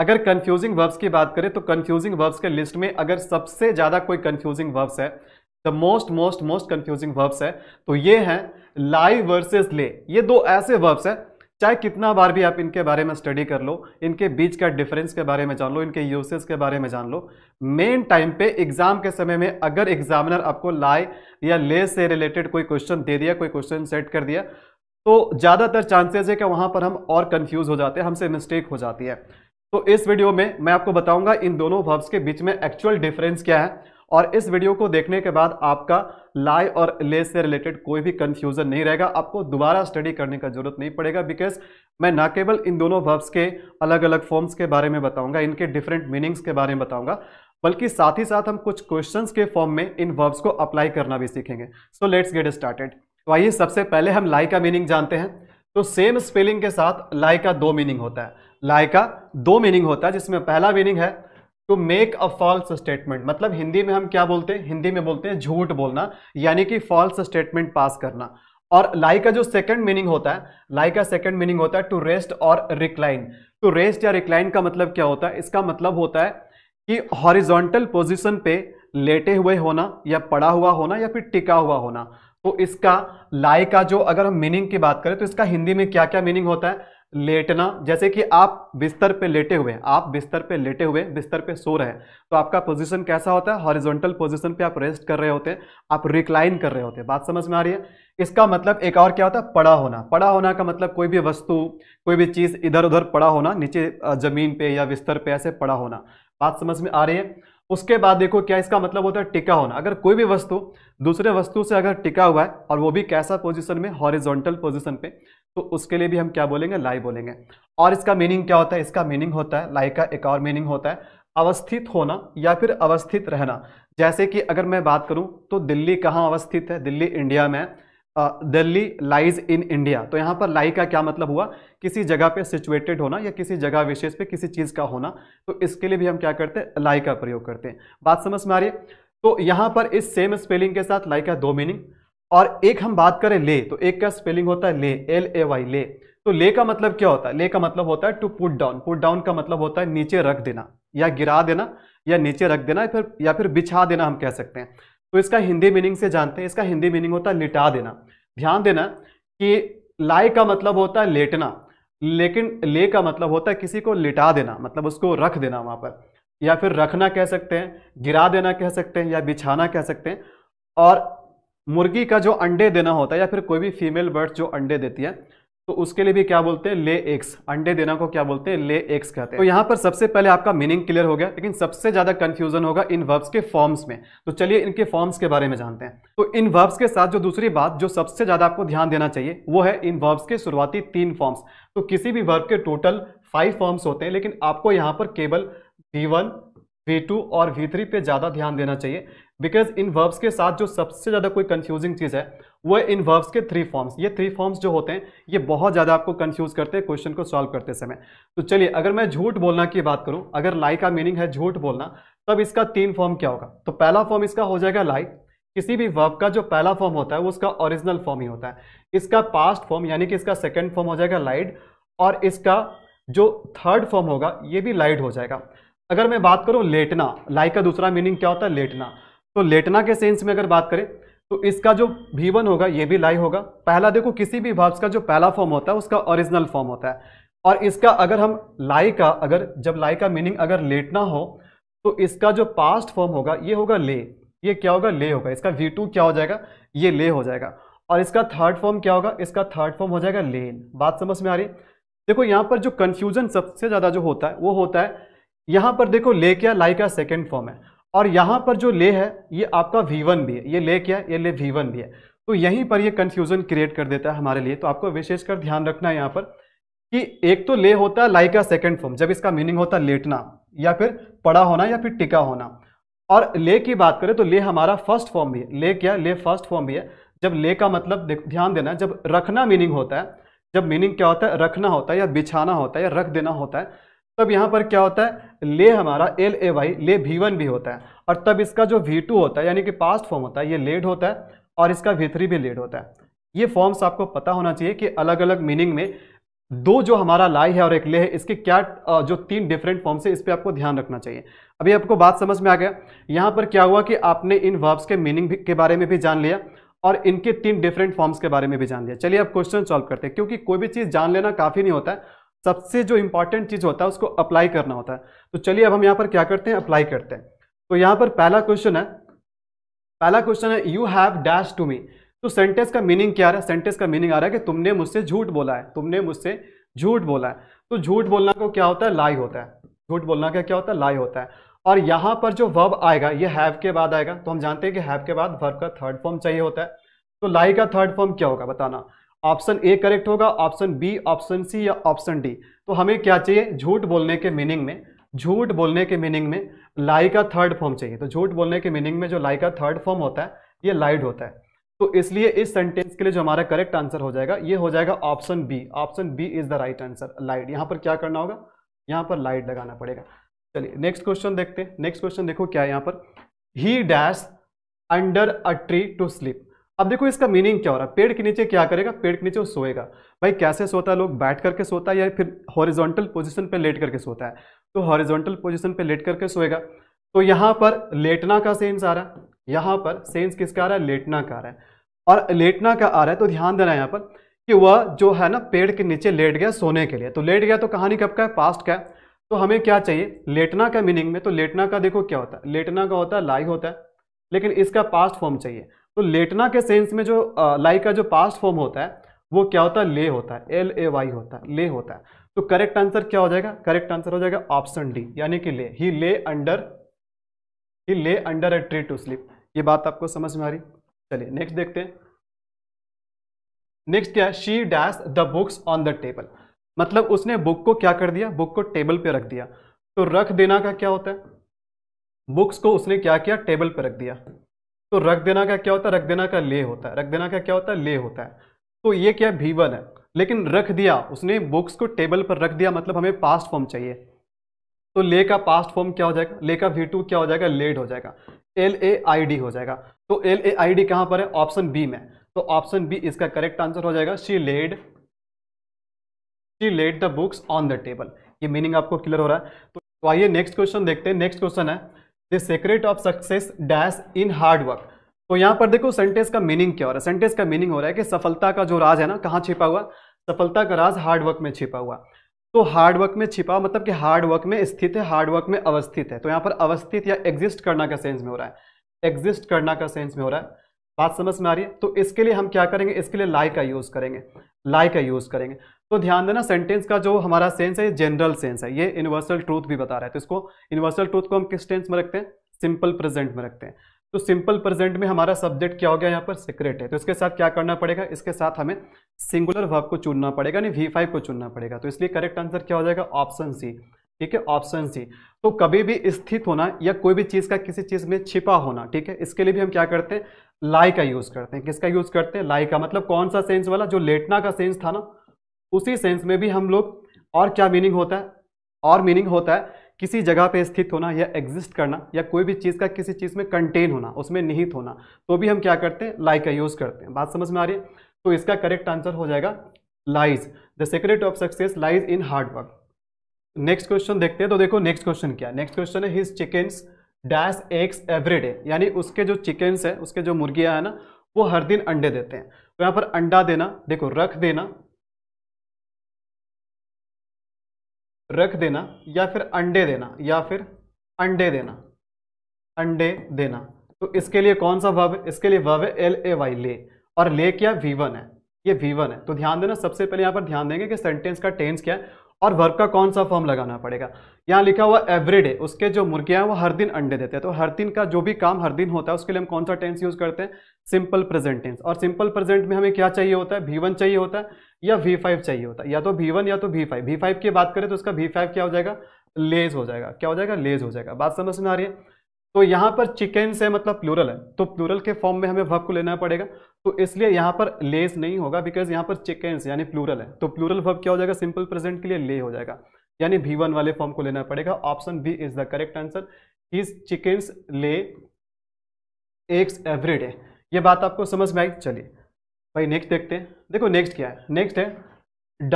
अगर confusing verbs की बात करें तो कंफ्यूजिंग वर्ब्स के लिस्ट में अगर सबसे ज़्यादा कोई कंफ्यूजिंग वर्ब्स है the most most most confusing verbs है तो ये हैं लाई वर्सेस ले ये दो ऐसे वर्ब्स हैं चाहे कितना बार भी आप इनके बारे में स्टडी कर लो इनके बीच का डिफरेंस के बारे में जान लो इनके यूसेज के बारे में जान लो मेन टाइम पे एग्जाम के समय में अगर एग्जामिनर आपको लाए या ले से रिलेटेड कोई क्वेश्चन दे दिया कोई क्वेश्चन सेट कर दिया तो ज़्यादातर चांसेस है कि वहाँ पर हम और कन्फ्यूज़ हो जाते हैं हमसे मिस्टेक हो जाती है तो इस वीडियो में मैं आपको बताऊंगा इन दोनों वर्ब्स के बीच में एक्चुअल डिफरेंस क्या है और इस वीडियो को देखने के बाद आपका लाई और ले से रिलेटेड कोई भी कंफ्यूजन नहीं रहेगा आपको दोबारा स्टडी करने का जरूरत नहीं पड़ेगा बिकॉज मैं ना केवल इन दोनों वर्ब्स के अलग अलग फॉर्म्स के बारे में बताऊंगा इनके डिफरेंट मीनिंग्स के बारे में बताऊंगा बल्कि साथ ही साथ हम कुछ क्वेश्चंस के फॉर्म में इन वर्ब्स को अप्लाई करना भी सीखेंगे सो लेट्स गेट स्टार्टेड तो आइए सबसे पहले हम लाई का मीनिंग जानते हैं तो सेम स्पेलिंग के साथ लाई का दो मीनिंग होता है लाई का दो मीनिंग होता है जिसमें पहला मीनिंग है to make a false statement मतलब हिंदी में हम क्या बोलते हैं हिंदी में बोलते हैं झूठ बोलना यानी कि फॉल्स स्टेटमेंट पास करना और लाई का जो सेकंड मीनिंग होता है लाई का सेकंड मीनिंग होता है टू रेस्ट और रिक्लाइन टू रेस्ट या रिक्लाइन का मतलब क्या होता है इसका मतलब होता है कि हॉरिजोंटल पोजिशन पे लेटे हुए होना या पड़ा हुआ होना या फिर टिका हुआ होना तो इसका लाई का जो अगर हम मीनिंग की बात करें तो इसका हिंदी में क्या क्या मीनिंग होता है लेटना जैसे कि आप बिस्तर पे लेटे हुए आप बिस्तर पे लेटे हुए बिस्तर पे सो रहे हैं तो आपका पोजीशन कैसा होता है हॉरिजॉन्टल पोजीशन पे आप रेस्ट कर रहे होते हैं आप रिक्लाइन कर रहे होते हैं बात समझ में आ रही है इसका मतलब एक और क्या होता है पड़ा होना पड़ा होना का मतलब कोई भी वस्तु कोई भी चीज़ इधर उधर पड़ा होना नीचे ज़मीन पे या बिस्तर पे ऐसे पड़ा होना बात समझ में आ रही है उसके बाद देखो क्या इसका मतलब होता है टिका होना अगर कोई भी वस्तु दूसरे वस्तु से अगर टिका हुआ है और वो भी कैसा पोजीशन में हॉरिजॉन्टल पोजीशन पे तो उसके लिए भी हम क्या बोलेंगे लाई बोलेंगे और इसका मीनिंग क्या होता है इसका मीनिंग होता है लाई का एक और मीनिंग होता है अवस्थित होना या फिर अवस्थित रहना जैसे कि अगर मैं बात करूं तो दिल्ली कहाँ अवस्थित है दिल्ली इंडिया में दिल्ली लाइज इन इंडिया तो यहाँ पर लाई का क्या मतलब हुआ किसी जगह पे सिचुएटेड होना या किसी जगह विशेष पे किसी चीज़ का होना तो इसके लिए भी हम क्या करते हैं लाई का प्रयोग करते हैं बात समझ में आ रही है तो यहाँ पर इस सेम स्पेलिंग के साथ लाई का दो मीनिंग और एक हम बात करें ले तो एक का स्पेलिंग होता है ले एल ए वाई ले तो ले का मतलब क्या होता है ले का मतलब होता है to put down put down का मतलब होता है नीचे रख देना या गिरा देना या नीचे रख देना या फिर या फिर बिछा देना हम कह सकते हैं तो इसका हिंदी मीनिंग से जानते हैं इसका हिंदी मीनिंग होता है लिटा देना ध्यान देना कि लाई का मतलब होता है लेटना लेकिन ले का मतलब होता है किसी को लिटा देना मतलब उसको रख देना वहाँ पर या फिर रखना कह सकते हैं गिरा देना कह सकते हैं या बिछाना कह सकते हैं और मुर्गी का जो अंडे देना होता है या फिर कोई भी फीमेल बर्ड जो अंडे देती है तो उसके लिए भी क्या बोलते हैं ले एक्स अंडे देना को क्या बोलते हैं ले एक्स कहते हैं तो यहाँ पर सबसे पहले आपका मीनिंग क्लियर हो गया लेकिन सबसे ज़्यादा कन्फ्यूजन होगा इन वर्ब्स के फॉर्म्स में तो चलिए इनके फॉर्म्स के बारे में जानते हैं तो इन वर्ब्स के साथ जो दूसरी बात जो सबसे ज़्यादा आपको ध्यान देना चाहिए वो है इन वर्ब्स के शुरुआती तीन फॉर्म्स तो किसी भी वर्ब के टोटल फाइव फॉर्म्स होते हैं लेकिन आपको यहाँ पर केवल वी वन वी टू और वी थ्री पे ज़्यादा ध्यान देना चाहिए बिकॉज इन वर्ब्स के साथ जो सबसे ज़्यादा कोई कन्फ्यूजिंग चीज़ है वो इन वर्ब्स के थ्री फॉर्म्स ये थ्री फॉर्म्स जो होते हैं ये बहुत ज़्यादा आपको कन्फ्यूज़ करते हैं क्वेश्चन को सॉल्व करते समय तो चलिए अगर मैं झूठ बोलना की बात करूँ अगर लाई का मीनिंग है झूठ बोलना तब इसका तीन फॉर्म क्या होगा तो पहला फॉर्म इसका हो जाएगा लाई किसी भी वर्ब का जो पहला फॉर्म होता है वो उसका ओरिजिनल फॉर्म ही होता है इसका पास्ट फॉर्म यानी कि इसका सेकेंड फॉर्म हो जाएगा लाइड और इसका जो थर्ड फॉर्म होगा ये भी लाइड हो जाएगा अगर मैं बात करूँ लेटना लाई का दूसरा मीनिंग क्या होता है लेटना तो लेटना के सेंस में अगर बात करें तो इसका जो भी वन होगा ये भी लाई होगा पहला देखो किसी भी भाव का जो पहला फॉर्म होता है उसका ओरिजिनल फॉर्म होता है और इसका अगर हम लाई का अगर जब लाई का मीनिंग अगर लेटना हो तो इसका जो पास्ट फॉर्म होगा ये होगा ले ये क्या होगा ले होगा इसका वी टू क्या हो जाएगा ये ले हो जाएगा और इसका थर्ड फॉर्म क्या होगा इसका थर्ड फॉर्म हो जाएगा लेन बात समझ में आ रही देखो यहाँ पर जो कन्फ्यूजन सबसे ज़्यादा जो होता है वो होता है यहाँ पर देखो ले क्या लाई का सेकेंड फॉर्म है और यहाँ पर जो ले है ये आपका V1 भी है ये ले क्या है ये ले V1 भी है तो यहीं पर ये कन्फ्यूज़न क्रिएट कर देता है हमारे लिए तो आपको विशेषकर ध्यान रखना है यहाँ पर कि एक तो ले होता है लाइक का सेकेंड फॉर्म जब इसका मीनिंग होता है लेटना या फिर पड़ा होना या फिर टिका होना और ले की बात करें तो ले हमारा फर्स्ट फॉर्म भी है ले क्या ले फर्स्ट फॉर्म भी है जब ले का मतलब ध्यान देना जब रखना मीनिंग होता है जब मीनिंग क्या होता है रखना होता है या बिछाना होता है या रख देना होता है तब तो यहाँ पर क्या होता है ले हमारा L A Y lay V one भी होता है और तब इसका जो वी टू होता है यानी कि पास्ट फॉर्म होता है ये लेड होता है और इसका वी थ्री भी लेड होता है ये फॉर्म्स आपको पता होना चाहिए कि अलग अलग मीनिंग में दो जो हमारा लाई है और एक ले है इसके क्या जो तीन डिफरेंट फॉर्म्स है इस पर आपको ध्यान रखना चाहिए अभी आपको बात समझ में आ गया यहाँ पर क्या हुआ कि आपने इन वर्ब्स के मीनिंग के बारे में भी जान लिया और इनके तीन डिफरेंट फॉर्म्स के बारे में भी जान लिया चलिए अब क्वेश्चन सॉल्व करते हैं क्योंकि कोई भी चीज़ जान लेना काफ़ी नहीं होता है सबसे जो इंपॉर्टेंट चीज़ होता है उसको अप्लाई करना होता है तो चलिए अब हम यहाँ पर क्या करते हैं अप्लाई करते हैं तो यहाँ पर पहला क्वेश्चन है पहला क्वेश्चन है you have dash to me तो सेंटेंस का मीनिंग क्या है सेंटेंस का मीनिंग आ रहा है कि तुमने मुझसे झूठ बोला है तुमने मुझसे झूठ बोला है तो झूठ बोलना को क्या होता है लाई होता है झूठ बोलना का क्या होता है लाई होता है और यहाँ पर जो वर्ब आएगा ये हैव के बाद आएगा तो हम जानते हैं कि हैव के बाद वर्ब का थर्ड फॉर्म चाहिए होता है तो लाई का थर्ड फॉर्म क्या होगा बताना ऑप्शन ए करेक्ट होगा ऑप्शन बी ऑप्शन सी या ऑप्शन डी तो हमें क्या चाहिए झूठ बोलने के मीनिंग में झूठ बोलने के मीनिंग में लाई का थर्ड फॉर्म चाहिए तो झूठ बोलने के मीनिंग में जो लाई का थर्ड फॉर्म होता है ये लाइड होता है तो इसलिए इस सेंटेंस के लिए जो हमारा करेक्ट आंसर हो जाएगा ये हो जाएगा option B option B is the right answer lied यहाँ पर क्या करना होगा यहाँ पर लाइट लगाना पड़ेगा चलिए नेक्स्ट क्वेश्चन देखते हैं नेक्स्ट क्वेश्चन देखो क्या है यहाँ पर he dash under a tree to sleep अब देखो इसका मीनिंग क्या हो रहा है पेड़ के नीचे क्या करेगा पेड़ के नीचे वो सोएगा भाई कैसे सोता है लोग बैठ करके सोता है या फिर हॉरिजॉन्टल पोजीशन पे लेट करके सोता है तो हॉरिजॉन्टल पोजीशन पे लेट करके सोएगा तो यहाँ पर लेटना का सेंस आ रहा है यहाँ पर सेंस किसका आ रहा है लेटना का आ रहा है और लेटना का आ रहा है तो ध्यान देना है यहाँ पर कि वह जो है ना पेड़ के नीचे लेट गया सोने के लिए तो लेट गया तो कहानी कब का है पास्ट का है तो हमें क्या चाहिए लेटना का मीनिंग में तो लेटना का देखो क्या होता है लेटना का होता है लाई होता है लेकिन इसका पास्ट फॉर्म चाहिए तो लेटना के सेंस में जो लाई का जो पास्ट फॉर्म होता है वो क्या होता है ले होता है एल ए वाई होता है ले होता है तो करेक्ट आंसर क्या हो जाएगा करेक्ट आंसर हो जाएगा ऑप्शन डी यानी कि ले ही lay under he lay under a tree to sleep ये बात आपको समझ में आ रही चलिए नेक्स्ट देखते हैं नेक्स्ट क्या है she dash the books on the table मतलब उसने बुक को क्या कर दिया बुक को टेबल पे रख दिया तो रख देना का क्या होता है बुक्स को उसने क्या किया टेबल पे रख दिया तो रख देना का क्या होता है रख देना का ले होता है रख देना का क्या होता है ले होता है तो ये क्या भी वन है लेकिन रख दिया उसने बुक्स को टेबल पर रख दिया मतलब हमें पास्ट फॉर्म चाहिए तो ले का पास्ट फॉर्म क्या हो जाएगा ले का वी टू क्या हो जाएगा लेड हो जाएगा एल ए आई डी हो जाएगा तो एल ए आई डी कहाँ पर है ऑप्शन बी में तो ऑप्शन बी इसका करेक्ट आंसर हो जाएगा she laid she laid the books on the table ये मीनिंग आपको क्लियर हो रहा है तो आइए नेक्स्ट क्वेश्चन देखते हैं नेक्स्ट क्वेश्चन है the secret of success dash in hard work तो यहाँ पर देखो सेंटेंस का मीनिंग क्या हो रहा है सेंटेंस का मीनिंग हो रहा है कि सफलता का जो राज है ना कहाँ छिपा हुआ सफलता का राज हार्ड वर्क में छिपा हुआ तो हार्ड वर्क में छिपा मतलब कि हार्ड वर्क में स्थित है हार्ड वर्क में अवस्थित है तो यहाँ पर अवस्थित या एग्जिस्ट करना का सेंस में हो रहा है एग्जिस्ट करना का सेंस में हो रहा है बात समझ में आ रही है तो इसके लिए हम क्या करेंगे इसके लिए लाई का यूज़ करेंगे लाई का यूज़ करेंगे तो ध्यान देना सेंटेंस का जो हमारा सेंस है जनरल सेंस है ये यूनिवर्सल ट्रूथ भी बता रहा है तो इसको यूनिवर्सल ट्रूथ को हम किस टेंस में रखते हैं सिंपल प्रेजेंट में रखते हैं तो सिंपल प्रेजेंट में हमारा सब्जेक्ट क्या हो गया यहाँ पर सिक्रेट है तो इसके साथ क्या करना पड़ेगा इसके साथ हमें सिंगुलर वर्ब को चुनना पड़ेगा यानी वी फाइव को चुनना पड़ेगा तो इसलिए करेक्ट आंसर क्या हो जाएगा ऑप्शन सी ठीक है ऑप्शन सी तो कभी भी स्थित होना या कोई भी चीज़ का किसी चीज़ में छिपा होना ठीक है इसके लिए भी हम क्या करते हैं लाई का यूज़ करते हैं किसका यूज़ करते हैं लाई का मतलब कौन सा सेंस वाला जो लेटना का सेंस था ना उसी सेंस में भी हम लोग और क्या मीनिंग होता है और मीनिंग होता है किसी जगह पे स्थित होना या एग्जिस्ट करना या कोई भी चीज़ का किसी चीज़ में कंटेन होना उसमें निहित होना तो भी हम क्या करते हैं लाई का यूज़ करते हैं बात समझ में आ रही है तो इसका करेक्ट आंसर हो जाएगा lies the secret of success lies in hard work next question देखते हैं तो देखो नेक्स्ट क्वेश्चन क्या है नेक्स्ट क्वेश्चन है his chickens dash eggs every day यानी उसके जो चिकन्स है उसके जो मुर्गियाँ हैं ना वो हर दिन अंडे देते हैं तो यहाँ पर अंडा देना देखो रख देना रख देना या फिर अंडे देना या फिर अंडे देना अंडे देना तो इसके लिए कौन सा भाव है इसके लिए भाव है एल ए वाई ले और ले क्या वी वन है ये वी वन है तो ध्यान देना सबसे पहले यहां पर ध्यान देंगे कि सेंटेंस का टेंस क्या है और वर्ब का कौन सा फॉर्म लगाना पड़ेगा यहाँ लिखा हुआ एवरीडे उसके जो मुर्गियाँ हैं वो हर दिन अंडे देते हैं तो हर दिन का जो भी काम हर दिन होता है उसके लिए हम कौन सा टेंस यूज़ करते हैं सिंपल प्रेजेंट टेंस और सिंपल प्रेजेंट में हमें क्या चाहिए होता है भी वन चाहिए होता है या वी फाइव चाहिए होता है या तो भी वन या तो वी फाइव वी फाइव की बात करें तो उसका वी फाइव क्या हो जाएगा लेज हो जाएगा क्या हो जाएगा लेज हो जाएगा बात समझ में आ रही है तो यहां पर चिकन से मतलब प्लूरल है तो प्लूरल के फॉर्म में हमें वर्ब को लेना पड़ेगा तो इसलिए यहां पर लेस नहीं होगा बिकॉज यहां पर चिकेन्स यानी प्लूरल है तो प्लूरल वर्ब क्या हो जाएगा सिंपल प्रेजेंट के लिए ले हो जाएगा यानी भी वन वाले फॉर्म को लेना पड़ेगा option B is the correct answer is chickens lay eggs every day ये बात आपको समझ में आई चलिए भाई नेक्स्ट देखते हैं देखो नेक्स्ट क्या है नेक्स्ट है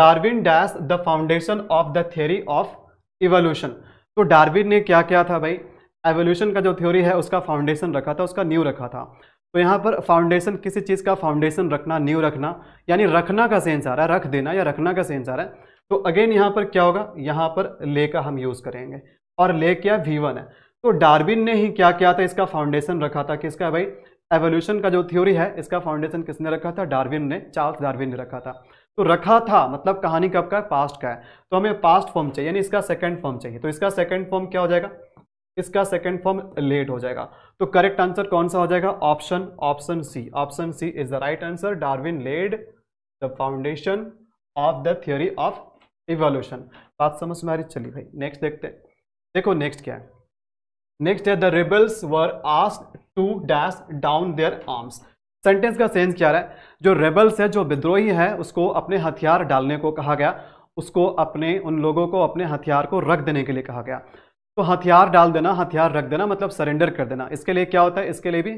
Darwin dash the foundation of the theory of evolution तो डार्विन ने क्या क्या था भाई एवोल्यूशन का जो थ्योरी है उसका फाउंडेशन रखा था उसका न्यू रखा था तो यहाँ पर फाउंडेशन किसी चीज़ का फाउंडेशन रखना न्यू रखना यानी रखना का सेंस आ रहा है रख देना या रखना का सेंस आ रहा है तो अगेन यहाँ पर क्या होगा यहाँ पर ले का हम यूज़ करेंगे और ले क्या वी वन है तो डार्बिन ने ही क्या किया था इसका फाउंडेशन रखा था किसका भाई एवोल्यूशन का जो थ्योरी है इसका फाउंडेशन किसने रखा था डार्विन ने चार्ल्स डार्विन ने रखा था तो रखा था मतलब कहानी कब का है पास्ट का है तो हमें पास्ट फॉर्म चाहिए यानी इसका सेकंड फॉर्म चाहिए तो इसका सेकंड फॉर्म क्या हो जाएगा इसका सेकेंड फॉर्म लेट हो जाएगा तो करेक्ट आंसर कौन सा हो जाएगा option option C option C is the right answer Darwin laid the foundation of the theory of evolution बात समझ में आ रही चलिए भाई नेक्स्ट देखते हैं देखो नेक्स्ट क्या है नेक्स्ट है the rebels were asked to dash down their arms sentence का सेंस क्या रहा है जो रेबल्स है जो विद्रोही है उसको अपने हथियार डालने को कहा गया उसको अपने उन लोगों को अपने हथियार को रख देने के लिए कहा गया तो हथियार डाल देना हथियार रख देना मतलब सरेंडर कर देना इसके लिए क्या होता है इसके लिए भी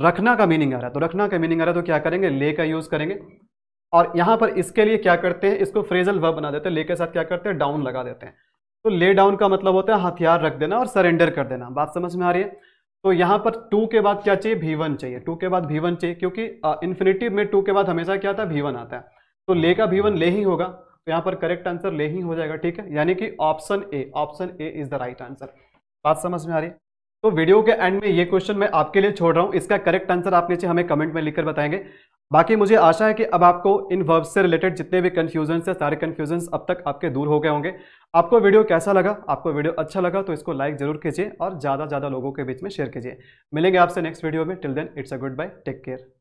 रखना का मीनिंग आ रहा है तो रखना का मीनिंग आ रहा है तो क्या करेंगे ले का यूज़ करेंगे और यहाँ पर इसके लिए क्या करते हैं इसको फ्रेजल वर्ब बना देते हैं ले के साथ क्या करते हैं डाउन लगा देते हैं तो ले डाउन का मतलब होता है हथियार रख देना और सरेंडर कर देना बात समझ में आ रही है तो यहाँ पर टू के बाद क्या चाहिए भीवन चाहिए टू के बाद भीवन चाहिए क्योंकि इन्फिनेटिव में टू के बाद हमेशा क्या आता है भीवन आता है तो ले का भीवन ले ही होगा तो यहाँ पर करेक्ट आंसर ले ही हो जाएगा ठीक है यानी कि option A option A is the right answer बात समझ में आ रही है तो वीडियो के एंड में ये क्वेश्चन मैं आपके लिए छोड़ रहा हूँ इसका करेक्ट आंसर आप नीचे हमें कमेंट में लिखकर बताएंगे बाकी मुझे आशा है कि अब आपको इन वर्ब्स से रिलेटेड जितने भी कन्फ्यूजन है सारे कन्फ्यूजन अब तक आपके दूर हो गए होंगे आपको वीडियो कैसा लगा आपको वीडियो अच्छा लगा तो इसको लाइक जरूर कीजिए और ज़्यादा ज़्यादा लोगों के बीच में शेयर कीजिए मिलेंगे आपसे नेक्स्ट वीडियो में till then it's a goodbye take care